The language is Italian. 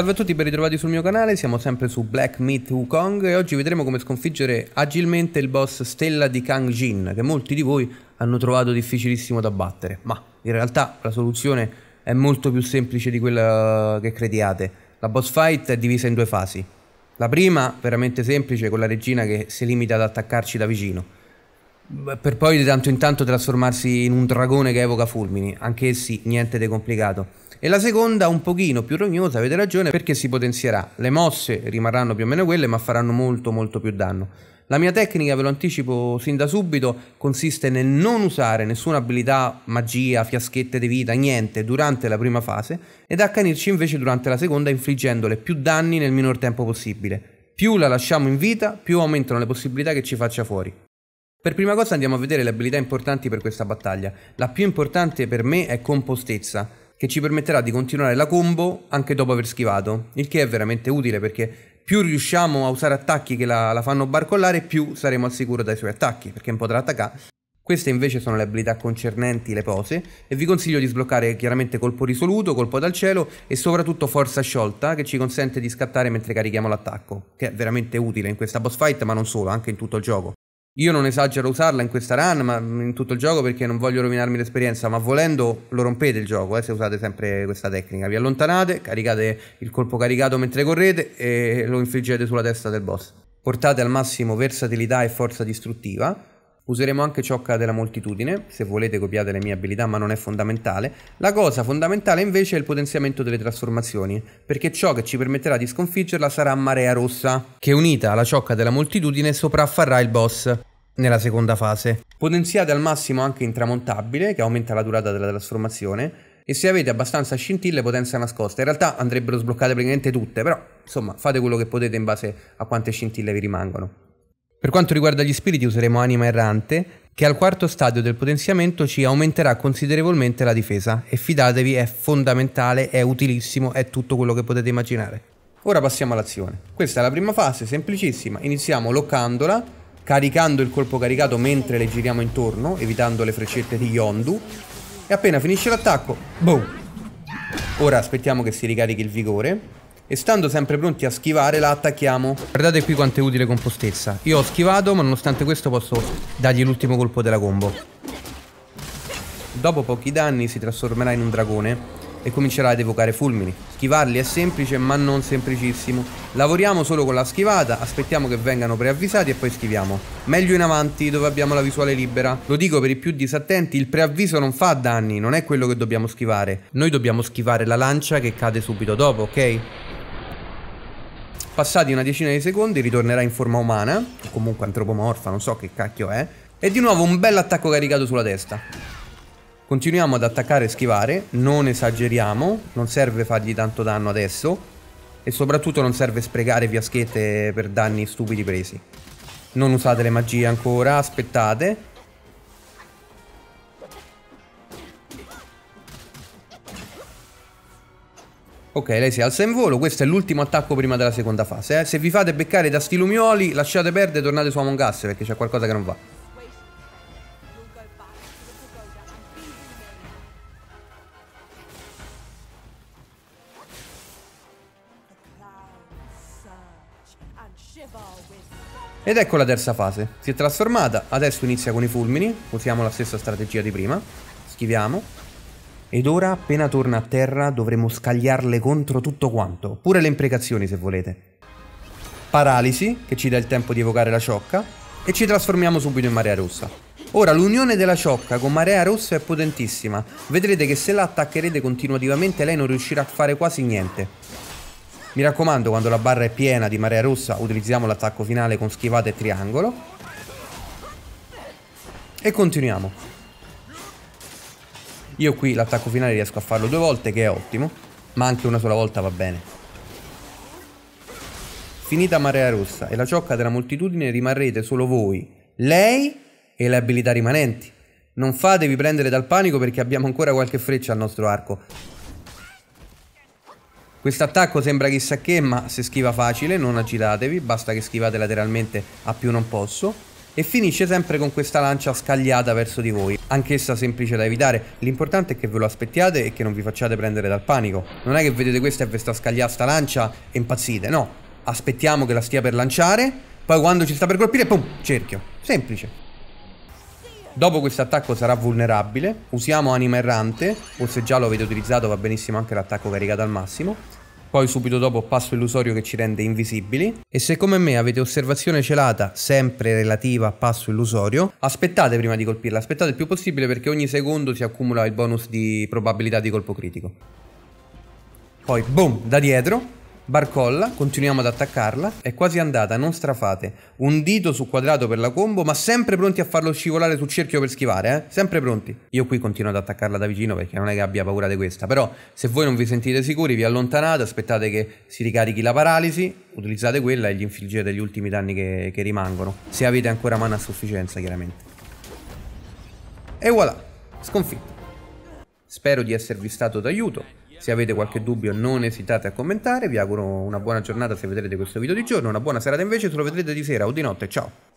Salve a tutti, ben ritrovati sul mio canale, siamo sempre su Black Myth Wukong e oggi vedremo come sconfiggere agilmente il boss Stella di Kang Jin che molti di voi hanno trovato difficilissimo da battere, ma in realtà la soluzione è molto più semplice di quella che crediate. La boss fight è divisa in due fasi. La prima, veramente semplice, con la regina che si limita ad attaccarci da vicino, per poi di tanto in tanto trasformarsi in un dragone che evoca fulmini, anch'essi niente di complicato e la seconda un pochino più rognosa, avete ragione, perché si potenzierà. Le mosse rimarranno più o meno quelle, ma faranno molto molto più danno. La mia tecnica, ve lo anticipo sin da subito, consiste nel non usare nessuna abilità, magia, fiaschette di vita, niente durante la prima fase ed accanirci invece durante la seconda infliggendole più danni nel minor tempo possibile. Più la lasciamo in vita, più aumentano le possibilità che ci faccia fuori. Per prima cosa andiamo a vedere le abilità importanti per questa battaglia. La più importante per me è compostezza che ci permetterà di continuare la combo anche dopo aver schivato, il che è veramente utile perché più riusciamo a usare attacchi che la, la, fanno barcollare, più saremo al sicuro dai suoi attacchi, perché potrà attaccare. Queste invece sono le abilità concernenti le pose e vi consiglio di sbloccare chiaramente colpo risoluto, colpo dal cielo e soprattutto forza sciolta che ci consente di scattare mentre carichiamo l'attacco, che è veramente utile in questa boss fight ma non solo, anche in tutto il gioco. Io non esagero a usarla in questa run, ma in tutto il gioco perché non voglio rovinarmi l'esperienza, ma volendo lo rompete il gioco, eh, se usate sempre questa tecnica. Vi allontanate, caricate il colpo caricato mentre correte e lo infliggete sulla testa del boss. Portate al massimo versatilità e forza distruttiva, Useremo anche ciocca della moltitudine, se volete copiate le mie abilità ma non è fondamentale. La cosa fondamentale invece è il potenziamento delle trasformazioni, perché ciò che ci permetterà di sconfiggerla sarà Marea Rossa, che unita alla ciocca della moltitudine sopraffarrà il boss nella seconda fase. Potenziate al massimo anche Intramontabile, che aumenta la durata della trasformazione, e se avete abbastanza scintille potenza nascosta. In realtà andrebbero sbloccate praticamente tutte, però insomma fate quello che potete in base a quante scintille vi rimangono. Per quanto riguarda gli spiriti useremo Anima Errante, che al quarto stadio del potenziamento ci aumenterà considerevolmente la difesa e fidatevi è fondamentale, è utilissimo, è tutto quello che potete immaginare. Ora passiamo all'azione. Questa è la prima fase, semplicissima. Iniziamo loccandola, caricando il colpo caricato mentre le giriamo intorno, evitando le freccette di Yondu. E appena finisce l'attacco, boom! Ora aspettiamo che si ricarichi il vigore e stando sempre pronti a schivare la attacchiamo. Guardate qui quanto è utile compostezza. Io ho schivato ma nonostante questo posso dargli l'ultimo colpo della combo. Dopo pochi danni si trasformerà in un dragone e comincerà ad evocare fulmini. Schivarli è semplice ma non semplicissimo. Lavoriamo solo con la schivata, aspettiamo che vengano preavvisati e poi schiviamo. Meglio in avanti dove abbiamo la visuale libera. Lo dico per i più disattenti, il preavviso non fa danni, non è quello che dobbiamo schivare. Noi dobbiamo schivare la lancia che cade subito dopo, ok? passati una decina di secondi ritornerà in forma umana, o comunque antropomorfa, non so che cacchio è, e di nuovo un bel attacco caricato sulla testa. Continuiamo ad attaccare e schivare, non esageriamo, non serve fargli tanto danno adesso, e soprattutto non serve sprecare fiaschette per danni stupidi presi. Non usate le magie ancora, aspettate, Ok, lei si alza in volo, questo è l'ultimo attacco prima della seconda fase. Eh. Se vi fate beccare da stilumioli, lasciate perdere e tornate su Among Us perché c'è qualcosa che non va. Ed ecco la terza fase, si è trasformata, adesso inizia con i fulmini, usiamo la stessa strategia di prima, schiviamo, ed ora, appena torna a terra, dovremo scagliarle contro tutto quanto, pure le imprecazioni se volete. Paralisi, che ci dà il tempo di evocare la ciocca, e ci trasformiamo subito in marea rossa. Ora, l'unione della ciocca con marea rossa è potentissima. Vedrete che se la attaccherete continuativamente lei non riuscirà a fare quasi niente. Mi raccomando, quando la barra è piena di marea rossa, utilizziamo l'attacco finale con schivata e triangolo. E continuiamo. Io qui l'attacco finale riesco a farlo due volte, che è ottimo, ma anche una sola volta va bene. Finita Marea Rossa e la ciocca della moltitudine rimarrete solo voi, lei e le abilità rimanenti. Non fatevi prendere dal panico perché abbiamo ancora qualche freccia al nostro arco. Quest'attacco sembra chissà che, ma se schiva facile, non agitatevi, basta che schivate lateralmente a più non posso e finisce sempre con questa lancia scagliata verso di voi, anch'essa semplice da evitare, l'importante è che ve lo aspettiate e che non vi facciate prendere dal panico. Non è che vedete questa e ve sta scagliando sta lancia e impazzite, no, aspettiamo che la stia per lanciare, poi quando ci sta per colpire, pum, cerchio, semplice. Dopo questo attacco sarà vulnerabile, usiamo anima errante, o se già lo avete utilizzato va benissimo anche l'attacco caricato al massimo, poi subito dopo passo illusorio che ci rende invisibili e se come me avete osservazione celata sempre relativa a passo illusorio aspettate prima di colpirla, aspettate il più possibile perché ogni secondo si accumula il bonus di probabilità di colpo critico. Poi boom da dietro Barcolla, continuiamo ad attaccarla, è quasi andata, non strafate. Un dito su quadrato per la combo, ma sempre pronti a farlo scivolare sul cerchio per schivare, eh? Sempre pronti. Io qui continuo ad attaccarla da vicino perché non è che abbia paura di questa, però se voi non vi sentite sicuri vi allontanate, aspettate che si ricarichi la paralisi, utilizzate quella e gli infliggete gli ultimi danni che, che rimangono, se avete ancora mana a sufficienza chiaramente. E voilà, sconfitto. Spero di esservi stato d'aiuto. Se avete qualche dubbio non esitate a commentare, vi auguro una buona giornata se vedrete questo video di giorno, una buona serata invece se lo vedrete di sera o di notte, ciao!